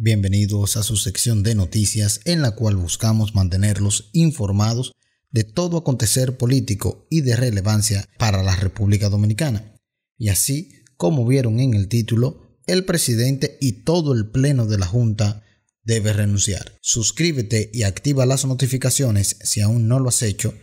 Bienvenidos a su sección de noticias en la cual buscamos mantenerlos informados de todo acontecer político y de relevancia para la República Dominicana. Y así, como vieron en el título, el presidente y todo el pleno de la Junta debe renunciar. Suscríbete y activa las notificaciones si aún no lo has hecho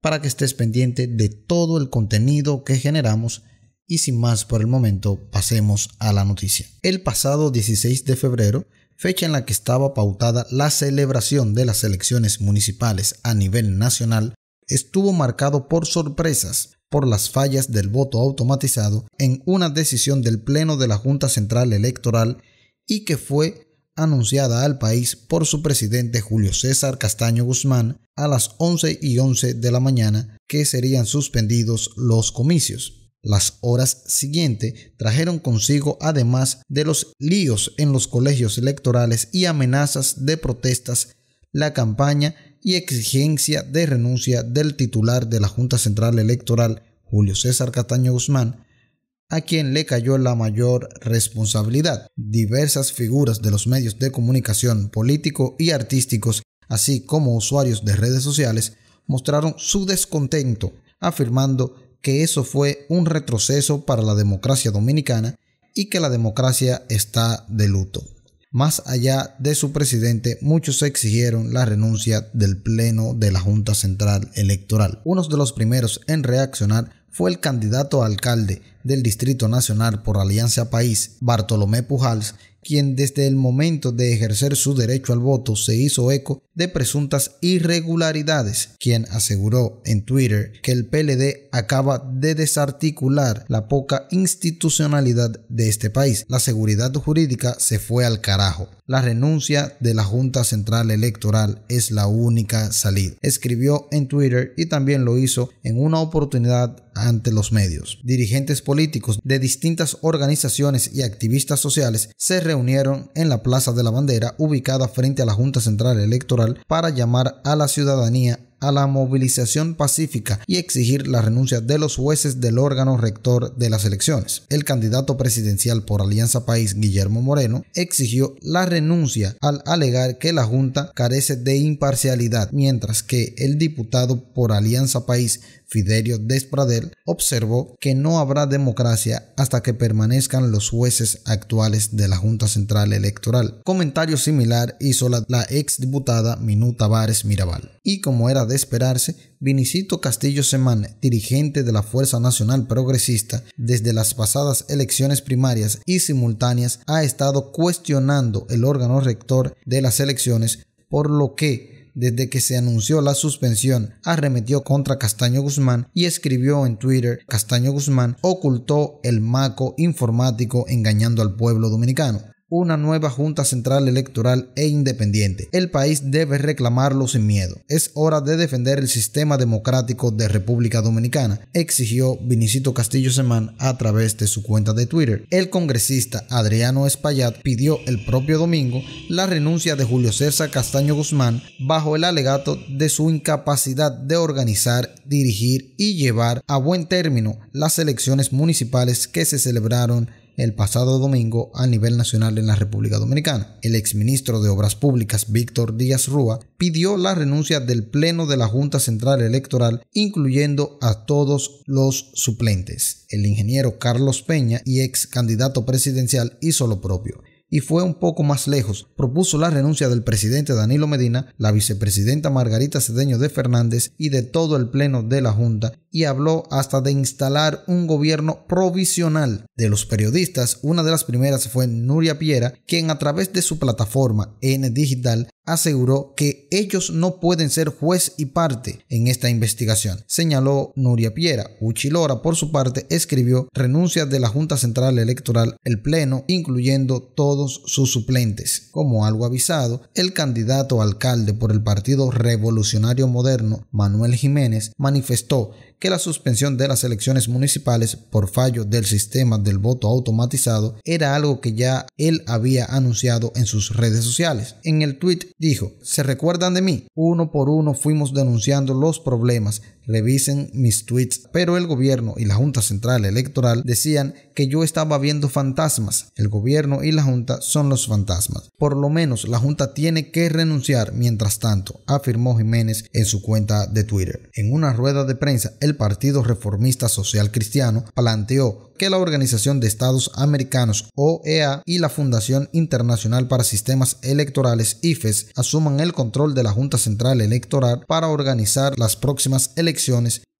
para que estés pendiente de todo el contenido que generamos y sin más por el momento, pasemos a la noticia. El pasado 16 de febrero, fecha en la que estaba pautada la celebración de las elecciones municipales a nivel nacional, estuvo marcado por sorpresas por las fallas del voto automatizado en una decisión del Pleno de la Junta Central Electoral y que fue anunciada al país por su presidente Julio César Castaño Guzmán a las 11 y 11 de la mañana que serían suspendidos los comicios. Las horas siguientes trajeron consigo además de los líos en los colegios electorales y amenazas de protestas, la campaña y exigencia de renuncia del titular de la Junta Central Electoral, Julio César Cataño Guzmán, a quien le cayó la mayor responsabilidad. Diversas figuras de los medios de comunicación político y artísticos, así como usuarios de redes sociales, mostraron su descontento, afirmando que eso fue un retroceso para la democracia dominicana y que la democracia está de luto. Más allá de su presidente, muchos exigieron la renuncia del Pleno de la Junta Central Electoral. Uno de los primeros en reaccionar fue el candidato a alcalde del Distrito Nacional por Alianza País, Bartolomé Pujals, quien desde el momento de ejercer su derecho al voto se hizo eco de presuntas irregularidades, quien aseguró en Twitter que el PLD acaba de desarticular la poca institucionalidad de este país. La seguridad jurídica se fue al carajo. La renuncia de la Junta Central Electoral es la única salida. Escribió en Twitter y también lo hizo en una oportunidad ante los medios. Dirigentes políticos de distintas organizaciones y activistas sociales se reunieron en la Plaza de la Bandera ubicada frente a la Junta Central Electoral para llamar a la ciudadanía a la movilización pacífica y exigir la renuncia de los jueces del órgano rector de las elecciones. El candidato presidencial por Alianza País, Guillermo Moreno, exigió la renuncia al alegar que la Junta carece de imparcialidad, mientras que el diputado por Alianza País, Fidelio Despradel, observó que no habrá democracia hasta que permanezcan los jueces actuales de la Junta Central Electoral. Comentario similar hizo la, ex exdiputada Minuta Tavares Mirabal. Y como era de esperarse, Vinicito Castillo Semán, dirigente de la Fuerza Nacional Progresista desde las pasadas elecciones primarias y simultáneas, ha estado cuestionando el órgano rector de las elecciones, por lo que desde que se anunció la suspensión, arremetió contra Castaño Guzmán y escribió en Twitter, Castaño Guzmán ocultó el maco informático engañando al pueblo dominicano una nueva Junta Central Electoral e Independiente. El país debe reclamarlo sin miedo. Es hora de defender el sistema democrático de República Dominicana, exigió Vinicito Castillo Semán a través de su cuenta de Twitter. El congresista Adriano Espaillat pidió el propio domingo la renuncia de Julio César Castaño Guzmán bajo el alegato de su incapacidad de organizar, dirigir y llevar a buen término las elecciones municipales que se celebraron el pasado domingo a nivel nacional en la República Dominicana. El exministro de Obras Públicas, Víctor Díaz Rúa, pidió la renuncia del Pleno de la Junta Central Electoral, incluyendo a todos los suplentes. El ingeniero Carlos Peña y ex candidato presidencial hizo lo propio y fue un poco más lejos. Propuso la renuncia del presidente Danilo Medina, la vicepresidenta Margarita Cedeño de Fernández y de todo el pleno de la Junta y habló hasta de instalar un gobierno provisional. De los periodistas, una de las primeras fue Nuria Piera, quien a través de su plataforma N Digital aseguró que ellos no pueden ser juez y parte en esta investigación, señaló Nuria Piera. Uchilora, por su parte, escribió renuncias de la Junta Central Electoral, el Pleno, incluyendo todos sus suplentes. Como algo avisado, el candidato alcalde por el Partido Revolucionario Moderno, Manuel Jiménez, manifestó que la suspensión de las elecciones municipales por fallo del sistema del voto automatizado era algo que ya él había anunciado en sus redes sociales. En el tweet Dijo, ¿se recuerdan de mí? Uno por uno fuimos denunciando los problemas, revisen mis tweets. Pero el gobierno y la Junta Central Electoral decían que yo estaba viendo fantasmas. El gobierno y la Junta son los fantasmas. Por lo menos la Junta tiene que renunciar mientras tanto, afirmó Jiménez en su cuenta de Twitter. En una rueda de prensa, el Partido Reformista Social Cristiano planteó que la Organización de Estados Americanos, OEA, y la Fundación Internacional para Sistemas Electorales, IFES, asuman el control de la Junta Central Electoral para organizar las próximas elecciones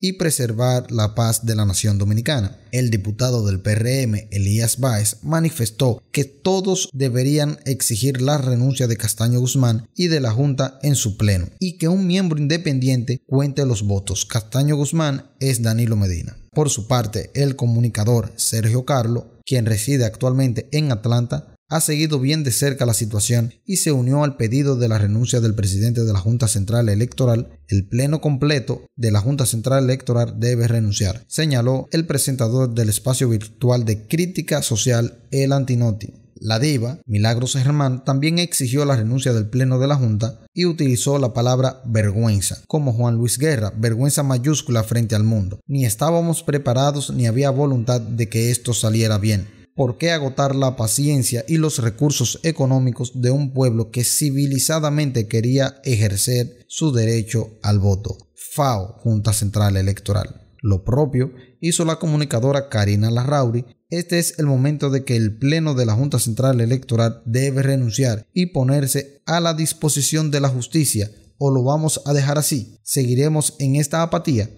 y preservar la paz de la nación dominicana. El diputado del PRM, Elías Báez, manifestó que todos deberían exigir la renuncia de Castaño Guzmán y de la Junta en su pleno, y que un miembro independiente cuente los votos. Castaño Guzmán es Danilo Medina. Por su parte, el comunicador Sergio Carlo, quien reside actualmente en Atlanta, ha seguido bien de cerca la situación y se unió al pedido de la renuncia del presidente de la Junta Central Electoral. El pleno completo de la Junta Central Electoral debe renunciar, señaló el presentador del espacio virtual de crítica social El Antinoti. La diva, Milagros Germán, también exigió la renuncia del Pleno de la Junta y utilizó la palabra vergüenza, como Juan Luis Guerra, vergüenza mayúscula frente al mundo. Ni estábamos preparados ni había voluntad de que esto saliera bien ¿Por qué agotar la paciencia y los recursos económicos de un pueblo que civilizadamente quería ejercer su derecho al voto? FAO, Junta Central Electoral. Lo propio hizo la comunicadora Karina Larrauri. Este es el momento de que el Pleno de la Junta Central Electoral debe renunciar y ponerse a la disposición de la justicia o lo vamos a dejar así. ¿Seguiremos en esta apatía?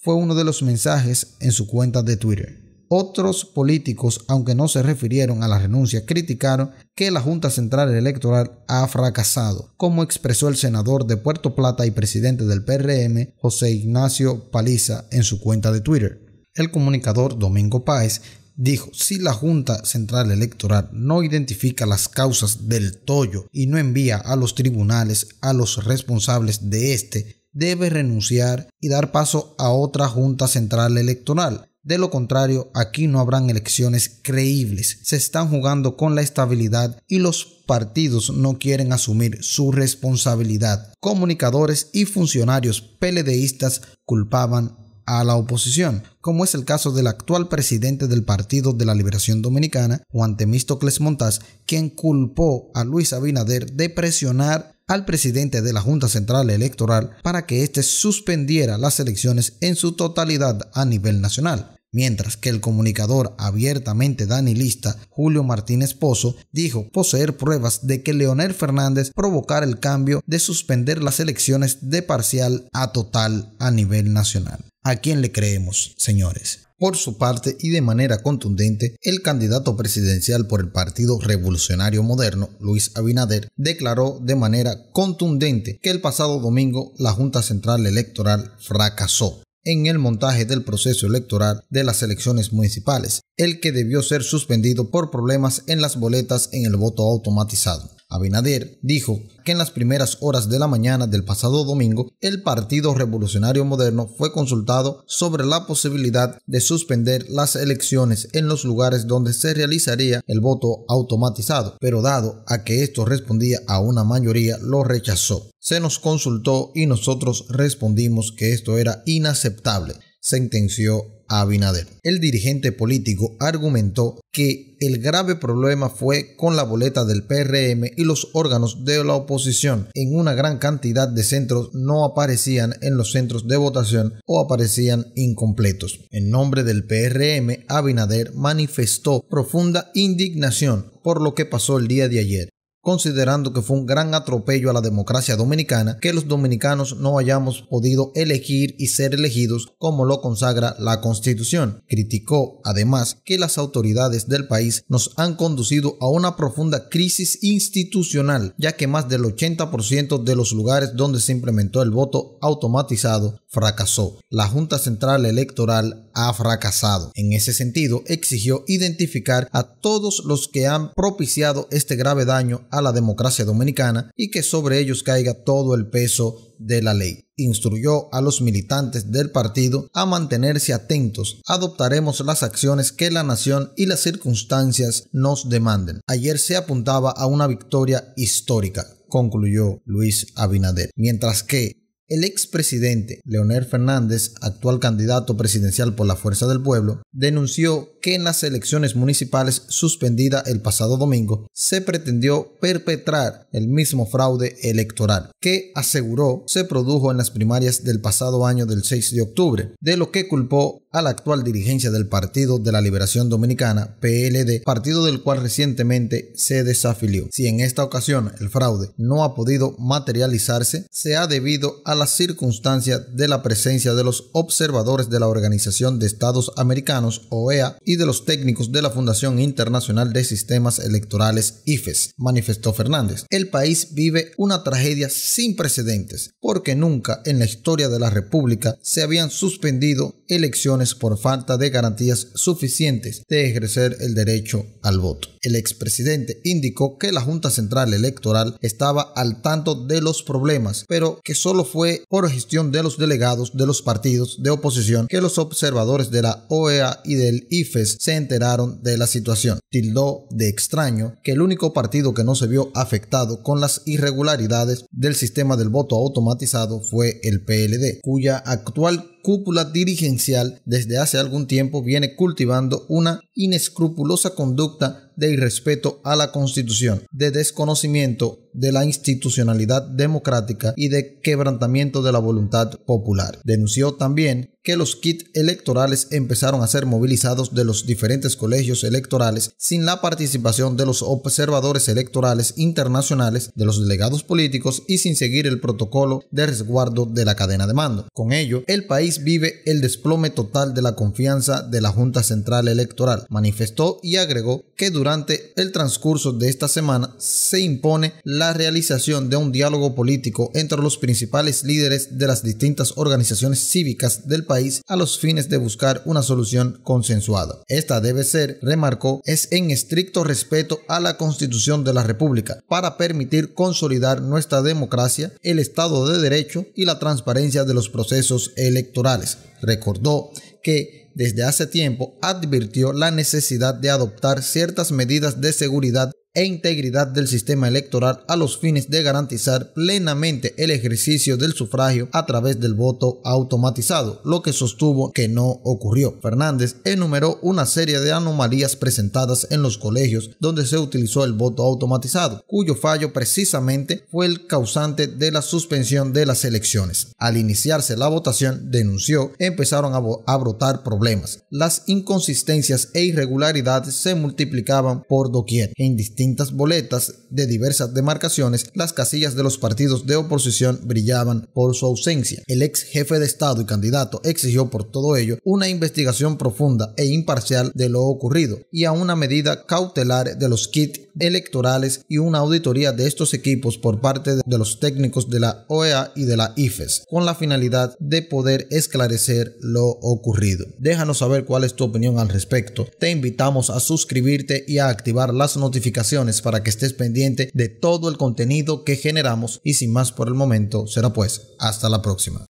Fue uno de los mensajes en su cuenta de Twitter. Otros políticos, aunque no se refirieron a la renuncia, criticaron que la Junta Central Electoral ha fracasado, como expresó el senador de Puerto Plata y presidente del PRM, José Ignacio Paliza, en su cuenta de Twitter. El comunicador Domingo Páez dijo, si la Junta Central Electoral no identifica las causas del tollo y no envía a los tribunales a los responsables de este, debe renunciar y dar paso a otra Junta Central Electoral de lo contrario, aquí no habrán elecciones creíbles. Se están jugando con la estabilidad y los partidos no quieren asumir su responsabilidad. Comunicadores y funcionarios peledeístas culpaban a la oposición, como es el caso del actual presidente del Partido de la Liberación Dominicana, Juan Temístocles Montás, quien culpó a Luis Abinader de presionar al presidente de la Junta Central Electoral para que éste suspendiera las elecciones en su totalidad a nivel nacional. Mientras que el comunicador abiertamente danilista Julio Martínez Pozo dijo poseer pruebas de que Leonel Fernández provocara el cambio de suspender las elecciones de parcial a total a nivel nacional. ¿A quién le creemos, señores? Por su parte y de manera contundente, el candidato presidencial por el Partido Revolucionario Moderno, Luis Abinader, declaró de manera contundente que el pasado domingo la Junta Central Electoral fracasó en el montaje del proceso electoral de las elecciones municipales, el que debió ser suspendido por problemas en las boletas en el voto automatizado. Abinader dijo que en las primeras horas de la mañana del pasado domingo, el Partido Revolucionario Moderno fue consultado sobre la posibilidad de suspender las elecciones en los lugares donde se realizaría el voto automatizado, pero dado a que esto respondía a una mayoría, lo rechazó. Se nos consultó y nosotros respondimos que esto era inaceptable sentenció Abinader. El dirigente político argumentó que el grave problema fue con la boleta del PRM y los órganos de la oposición. En una gran cantidad de centros no aparecían en los centros de votación o aparecían incompletos. En nombre del PRM, Abinader manifestó profunda indignación por lo que pasó el día de ayer considerando que fue un gran atropello a la democracia dominicana que los dominicanos no hayamos podido elegir y ser elegidos como lo consagra la Constitución. Criticó además que las autoridades del país nos han conducido a una profunda crisis institucional, ya que más del 80% de los lugares donde se implementó el voto automatizado fracasó. La Junta Central Electoral ha fracasado. En ese sentido, exigió identificar a todos los que han propiciado este grave daño a la democracia dominicana y que sobre ellos caiga todo el peso de la ley. Instruyó a los militantes del partido a mantenerse atentos. Adoptaremos las acciones que la nación y las circunstancias nos demanden. Ayer se apuntaba a una victoria histórica concluyó Luis Abinader. Mientras que el expresidente Leonel Fernández, actual candidato presidencial por la Fuerza del Pueblo, denunció que en las elecciones municipales suspendidas el pasado domingo se pretendió perpetrar el mismo fraude electoral que aseguró se produjo en las primarias del pasado año del 6 de octubre, de lo que culpó a la actual dirigencia del Partido de la Liberación Dominicana, PLD, partido del cual recientemente se desafilió. Si en esta ocasión el fraude no ha podido materializarse, se ha debido a la circunstancia de la presencia de los observadores de la Organización de Estados Americanos, OEA, y de los técnicos de la Fundación Internacional de Sistemas Electorales, IFES, manifestó Fernández. El país vive una tragedia sin precedentes, porque nunca en la historia de la República se habían suspendido elecciones por falta de garantías suficientes de ejercer el derecho al voto. El expresidente indicó que la Junta Central Electoral estaba al tanto de los problemas, pero que solo fue por gestión de los delegados de los partidos de oposición que los observadores de la OEA y del IFES se enteraron de la situación. Tildó de extraño que el único partido que no se vio afectado con las irregularidades del sistema del voto automatizado fue el PLD, cuya actual cúpula dirigencial desde hace algún tiempo viene cultivando una inescrupulosa conducta de irrespeto a la Constitución, de desconocimiento de la institucionalidad democrática y de quebrantamiento de la voluntad popular. Denunció también que los kits electorales empezaron a ser movilizados de los diferentes colegios electorales sin la participación de los observadores electorales internacionales, de los delegados políticos y sin seguir el protocolo de resguardo de la cadena de mando. Con ello, el país vive el desplome total de la confianza de la Junta Central Electoral manifestó y agregó que durante el transcurso de esta semana se impone la realización de un diálogo político entre los principales líderes de las distintas organizaciones cívicas del país a los fines de buscar una solución consensuada. Esta debe ser, remarcó, es en estricto respeto a la Constitución de la República para permitir consolidar nuestra democracia, el Estado de Derecho y la transparencia de los procesos electorales. Recordó que desde hace tiempo advirtió la necesidad de adoptar ciertas medidas de seguridad e integridad del sistema electoral a los fines de garantizar plenamente el ejercicio del sufragio a través del voto automatizado, lo que sostuvo que no ocurrió. Fernández enumeró una serie de anomalías presentadas en los colegios donde se utilizó el voto automatizado, cuyo fallo precisamente fue el causante de la suspensión de las elecciones. Al iniciarse la votación, denunció, empezaron a, brotar problemas. Las inconsistencias e irregularidades se multiplicaban por doquier. En distintos boletas de diversas demarcaciones, las casillas de los partidos de oposición brillaban por su ausencia. El ex jefe de Estado y candidato exigió por todo ello una investigación profunda e imparcial de lo ocurrido y a una medida cautelar de los kits electorales y una auditoría de estos equipos por parte de los técnicos de la OEA y de la IFES, con la finalidad de poder esclarecer lo ocurrido. Déjanos saber cuál es tu opinión al respecto. Te invitamos a suscribirte y a activar las notificaciones para que estés pendiente de todo el contenido que generamos y sin más por el momento será pues hasta la próxima.